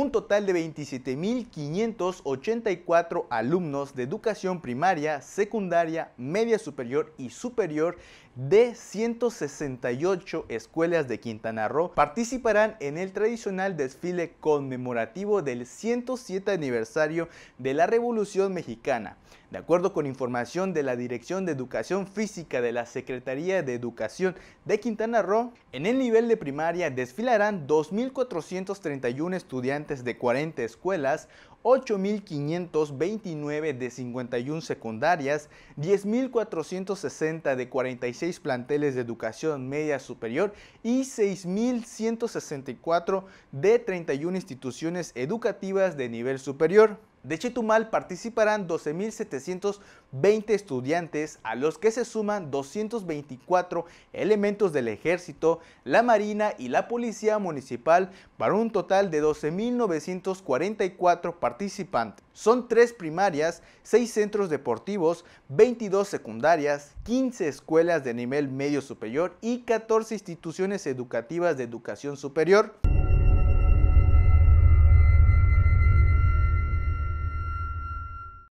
un total de 27.584 alumnos de educación primaria, secundaria, media superior y superior de 168 escuelas de Quintana Roo participarán en el tradicional desfile conmemorativo del 107 aniversario de la Revolución Mexicana. De acuerdo con información de la Dirección de Educación Física de la Secretaría de Educación de Quintana Roo, en el nivel de primaria desfilarán 2.431 estudiantes de 40 escuelas, 8.529 de 51 secundarias, 10.460 de 46 planteles de educación media superior y 6.164 de 31 instituciones educativas de nivel superior. De Chetumal participarán 12.720 estudiantes a los que se suman 224 elementos del ejército, la marina y la policía municipal para un total de 12.944 participantes. Son 3 primarias, 6 centros deportivos, 22 secundarias, 15 escuelas de nivel medio superior y 14 instituciones educativas de educación superior.